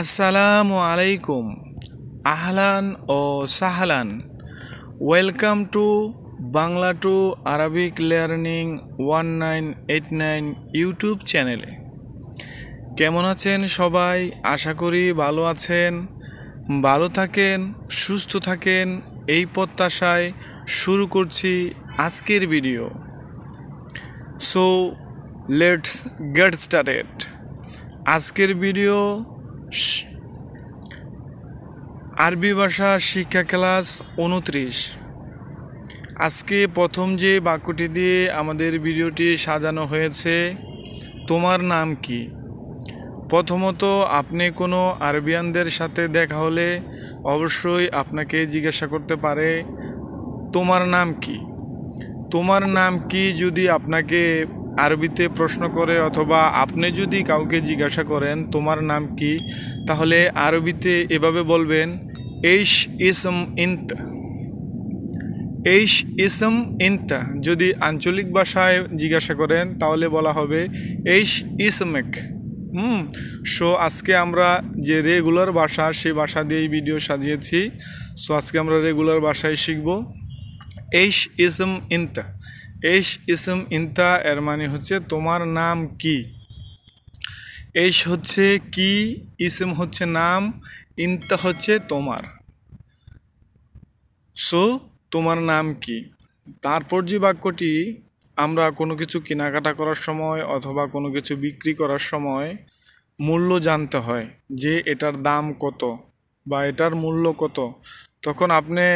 আসসালামু আলাইকুম আহলান ও সাহলান welcome to Bangla to Arabic learning one nine eight nine YouTube চ্যানেলে কেমন আছেন সবাই আশা করি ভালো আছেন ভালো থাকেন সুস্থ থাকেন এই প্রত্যাশায় শুরু করছি আজকের video so let's get started আজকের ভিডিও আরবি ভাষা শিক্ষা ক্লাস উনত্রিশ আজকে প্রথম যে বাক্যটি দিয়ে আমাদের ভিডিওটি সাজানো হয়েছে তোমার নাম কি প্রথমত আপনি কোনো আরবিয়ানদের সাথে দেখা হলে অবশ্যই আপনাকে জিজ্ঞাসা করতে পারে তোমার নাম কি তোমার নাম কি যদি আপনাকে আরবিতে প্রশ্ন করে অথবা আপনি যদি কাউকে জিজ্ঞাসা করেন তোমার নাম কি তাহলে আরবিতে এভাবে বলবেন এইস ইসম ইন্ত এইস ইসম ইন্ত যদি আঞ্চলিক ভাষায় জিজ্ঞাসা করেন তাহলে বলা হবে এইস ইসমেক হুম সো আজকে আমরা যে রেগুলার ভাষা সেই ভাষা দিয়েই ভিডিও সাজিয়েছি সো আজকে আমরা রেগুলার ভাষায় শিখব এইস ইসম ইন্তা এইস ইসম ইন্তা এর মানে হচ্ছে তোমার নাম কি এইস হচ্ছে কি ইসম হচ্ছে নাম ইন্তা হচ্ছে তোমার সো তোমার নাম কি তারপর যে বাক্যটি আমরা কোনো কিছু কেনাকাটা করার সময় অথবা কোনো কিছু বিক্রি করার সময় মূল্য জানতে হয় যে এটার দাম কত বা এটার মূল্য কত তখন আপনি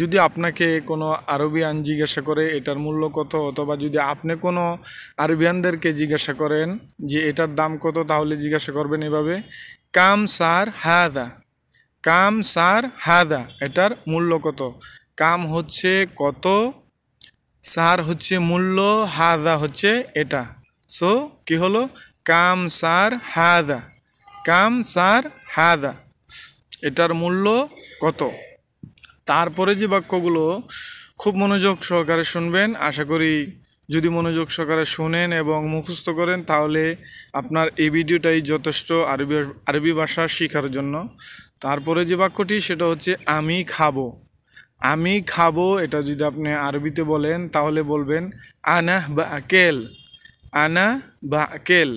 যদি আপনাকে কোনো আরবিয়ান জিজ্ঞাসা করে এটার মূল্য কত অথবা যদি আপনি কোনো আরবিয়ানদেরকে জিজ্ঞাসা করেন যে এটার দাম কত তাহলে জিজ্ঞাসা করবেন এভাবে কাম সার হাদা কাম সার হাদা এটার মূল্য কত কাম হচ্ছে কত সার হচ্ছে মূল্য হাদা হচ্ছে এটা সো কি হলো কাম সার হাদা কাম সার হাদা এটার মূল্য কত তারপরে যে বাক্যগুলো খুব মনোযোগ সহকারে শুনবেন আশা করি যদি মনোযোগ সহকারে শুনেন এবং মুখস্থ করেন তাহলে আপনার এই ভিডিওটাই যথেষ্ট আরবি আরবি ভাষা শেখার জন্য তারপরে যে বাক্যটি সেটা হচ্ছে আমি খাবো আমি খাবো এটা যদি আপনি আরবিতে বলেন তাহলে বলবেন আনা বা আকেল আনা বা আকেল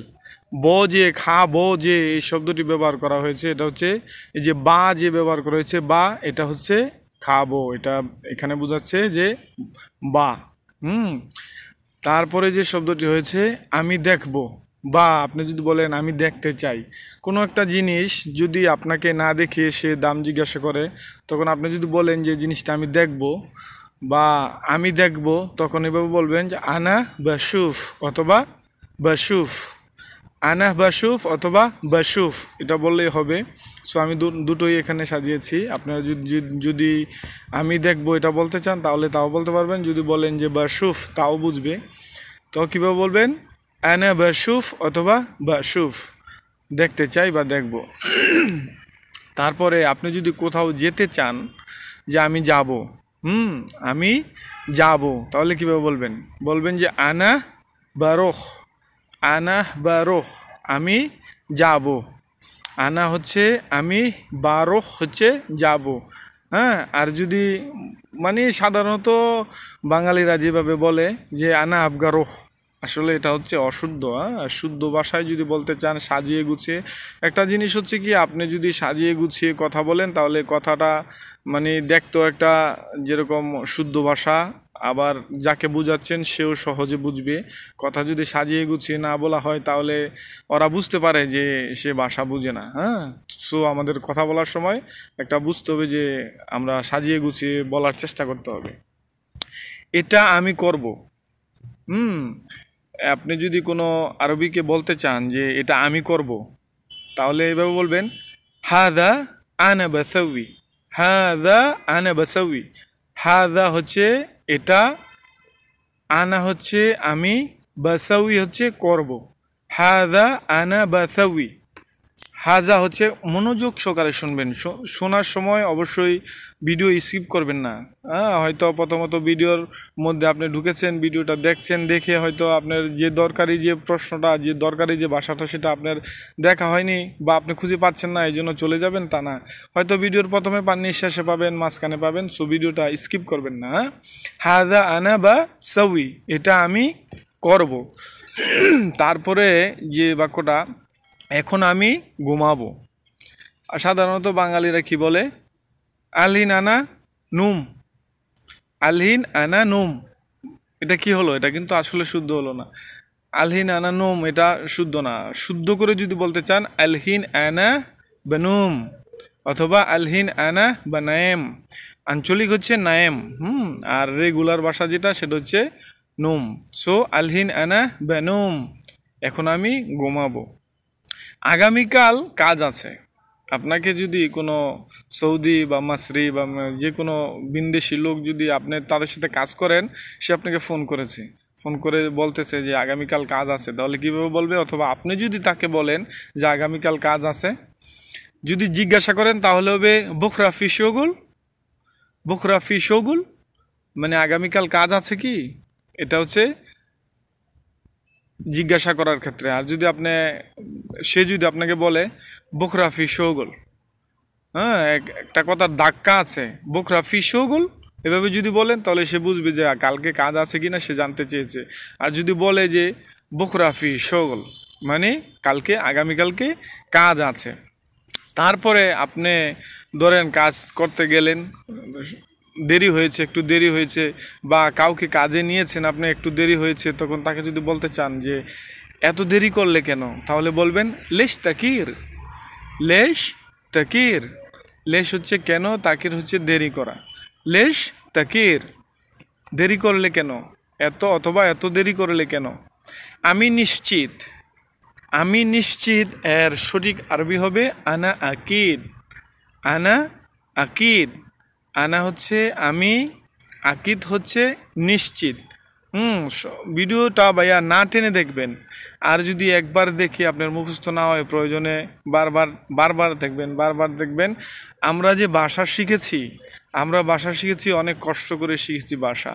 ব যে খা ব যে এই শব্দটি ব্যবহার করা হয়েছে এটা হচ্ছে এই যে বা যে ব্যবহার করা হয়েছে বা এটা হচ্ছে খাবো এটা এখানে বোঝাচ্ছে যে বা হুম তারপরে যে শব্দটি হয়েছে আমি দেখব বা আপনি যদি বলেন আমি দেখতে চাই কোনো একটা জিনিস যদি আপনাকে না দেখিয়ে সে দাম জিজ্ঞাসা করে তখন আপনি যদি বলেন যে জিনিসটা আমি দেখব বা আমি দেখব তখন এভাবে বলবেন যে আনা বাসুফ অথবা বাসুফ আনা বাসুফ অথবা বাসুফ এটা বললেই হবে সো আমি দুটোই এখানে সাজিয়েছি আপনারা যদি আমি দেখবো এটা বলতে চান তাহলে তাও বলতে পারবেন যদি বলেন যে বাসুফ তাও বুঝবে তো কীভাবে বলবেন অ্যানা বাসুফ অথবা বাসুফ দেখতে চাই বা দেখব তারপরে আপনি যদি কোথাও যেতে চান যে আমি যাব হুম আমি যাব তাহলে কীভাবে বলবেন বলবেন যে আনা বারোহ আনা বারোহ আমি যাব আনা হচ্ছে আমি বারো হচ্ছে যাব হ্যাঁ আর যদি মানে সাধারণত বাঙালিরা যেভাবে বলে যে আনা আফগারো আসলে এটা হচ্ছে অশুদ্ধ হ্যাঁ শুদ্ধ ভাষায় যদি বলতে চান সাজিয়ে গুছিয়ে একটা জিনিস হচ্ছে কি আপনি যদি সাজিয়ে গুছিয়ে কথা বলেন তাহলে কথাটা মানে দেখতো একটা যেরকম শুদ্ধ ভাষা আবার যাকে বুঝাচ্ছেন সেও সহজে বুঝবে কথা যদি সাজিয়ে গুছিয়ে না বলা হয় তাহলে ওরা বুঝতে পারে যে সে বাসা বুঝে না হ্যাঁ সো আমাদের কথা বলার সময় একটা বুঝতে হবে যে আমরা সাজিয়ে গুছিয়ে বলার চেষ্টা করতে হবে এটা আমি করব হুম আপনি যদি কোনো আরবিকে বলতে চান যে এটা আমি করব তাহলে এভাবে বলবেন দা আনা বাসাউি দা আনা বাসাউি হাদা হচ্ছে এটা আনা হচ্ছে আমি বাসাউই হচ্ছে করব হাদা আনা বাসাউই হাজা হচ্ছে মনোযোগ সহকারে শুনবেন শোনার সময় অবশ্যই ভিডিও স্কিপ করবেন না হ্যাঁ হয়তো প্রথমত ভিডিওর মধ্যে আপনি ঢুকেছেন ভিডিওটা দেখছেন দেখে হয়তো আপনার যে দরকারি যে প্রশ্নটা যে দরকারি যে ভাষাটা সেটা আপনার দেখা হয়নি বা আপনি খুঁজে পাচ্ছেন না এই জন্য চলে যাবেন তা না হয়তো ভিডিওর প্রথমে পাননি শেষে পাবেন মাঝখানে পাবেন সো ভিডিওটা স্কিপ করবেন না হ্যাঁ। হাজা আনা বা সাউই এটা আমি করব তারপরে যে বাক্যটা এখন আমি ঘুমাবো আর সাধারণত বাঙালিরা কি বলে আলহিন আনা নুম আলহিন আনা নুম এটা কি হলো এটা কিন্তু আসলে শুদ্ধ হলো না আলহিন আনা নুম এটা শুদ্ধ না শুদ্ধ করে যদি বলতে চান আলহিন আনা বানুম অথবা আলহিন আনা বা আঞ্চলিক হচ্ছে নায়েম হুম আর রেগুলার ভাষা যেটা সেটা হচ্ছে নুম সো আলহিন আনা বানুম এখন আমি ঘুমাবো আগামীকাল কাজ আছে আপনাকে যদি কোনো সৌদি বা মাসরি বা যে কোনো বিন্দেশি লোক যদি আপনি তাদের সাথে কাজ করেন সে আপনাকে ফোন করেছে ফোন করে বলতেছে যে আগামীকাল কাজ আছে তাহলে কীভাবে বলবে অথবা আপনি যদি তাকে বলেন যে আগামীকাল কাজ আছে যদি জিজ্ঞাসা করেন তাহলে হবে বোখরা ফি শগুল বোখরা ফি শগুল মানে আগামীকাল কাজ আছে কি এটা হচ্ছে জিজ্ঞাসা করার ক্ষেত্রে আর যদি আপনি সে যদি আপনাকে বলে ফি শোগল হ্যাঁ একটা কথার ধাক্কা আছে ফি শোগল এভাবে যদি বলেন তাহলে সে বুঝবে যে কালকে কাজ আছে কিনা সে জানতে চেয়েছে আর যদি বলে যে ফি শোগল মানে কালকে আগামীকালকে কাজ আছে তারপরে আপনি ধরেন কাজ করতে গেলেন দেরি হয়েছে একটু দেরি হয়েছে বা কাউকে কাজে নিয়েছেন আপনি একটু দেরি হয়েছে তখন তাকে যদি বলতে চান যে এত দেরি করলে কেন তাহলে বলবেন লেশ তাকির লেশ তাকির লেশ হচ্ছে কেন তাকির হচ্ছে দেরি করা লেশ তাকির দেরি করলে কেন এত অথবা এত দেরি করলে কেন আমি নিশ্চিত আমি নিশ্চিত এর সঠিক আরবি হবে আনা আকিদ আনা আকিদ আনা হচ্ছে আমি আকিদ হচ্ছে নিশ্চিত হুম ভিডিওটা ভাইয়া না টেনে দেখবেন আর যদি একবার দেখি আপনার মুখস্থ না হয় প্রয়োজনে বারবার বারবার দেখবেন বারবার দেখবেন আমরা যে ভাষা শিখেছি আমরা ভাষা শিখেছি অনেক কষ্ট করে শিখেছি ভাষা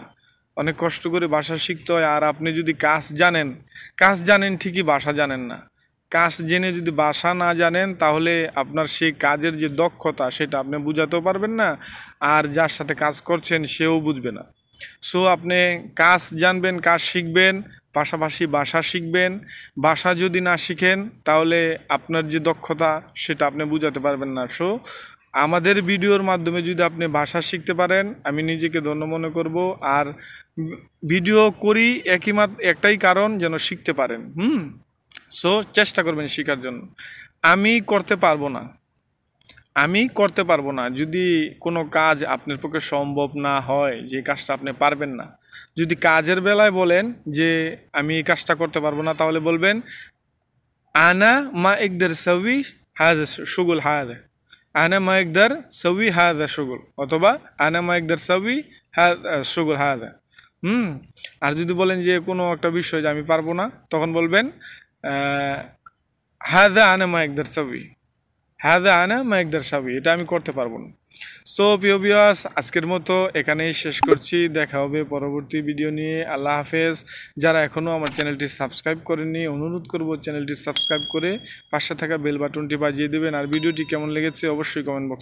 অনেক কষ্ট করে ভাষা শিখতে হয় আর আপনি যদি কাজ জানেন কাজ জানেন ঠিকই ভাষা জানেন না কাজ জেনে যদি বাসা না জানেন তাহলে আপনার সেই কাজের যে দক্ষতা সেটা আপনি বুঝাতেও পারবেন না আর যার সাথে কাজ করছেন সেও বুঝবে না সো আপনি কাজ জানবেন কাজ শিখবেন পাশাপাশি বাসা শিখবেন বাসা যদি না শিখেন তাহলে আপনার যে দক্ষতা সেটা আপনি বুঝাতে পারবেন না সো আমাদের ভিডিওর মাধ্যমে যদি আপনি ভাষা শিখতে পারেন আমি নিজেকে ধন্য মনে করব আর ভিডিও করি একই মাত একটাই কারণ যেন শিখতে পারেন হুম সো চেষ্টা করবেন শেখার জন্য আমি করতে পারবো না আমি করতে পারবো না যদি কোনো কাজ আপনার পক্ষে সম্ভব না হয় যে কাজটা আপনি পারবেন না যদি কাজের বেলায় বলেন যে আমি এই কাজটা করতে পারবো না তাহলে বলবেন আনা মা একদের সবই হায়াদা সুগুল হায় আনা মা একদার সবই হায় সুগুল অথবা আনা মা একদার সবই হায় সুগুল হায়াদা হুম আর যদি বলেন যে কোনো একটা বিষয় যে আমি পারবো না তখন বলবেন হ্যাঁ আনা মা একদার সাবি হ্যাঁ আনা মা একদার সাবি এটা আমি করতে পারবো না সো প্রিয় বিয়াস আজকের মতো এখানেই শেষ করছি দেখা হবে পরবর্তী ভিডিও নিয়ে আল্লাহ হাফেজ যারা এখনও আমার চ্যানেলটি সাবস্ক্রাইব করেনি অনুরোধ করব চ্যানেলটি সাবস্ক্রাইব করে পাশে থাকা বেল বাটনটি বাজিয়ে দেবেন আর ভিডিওটি কেমন লেগেছে অবশ্যই কমেন্ট বক্স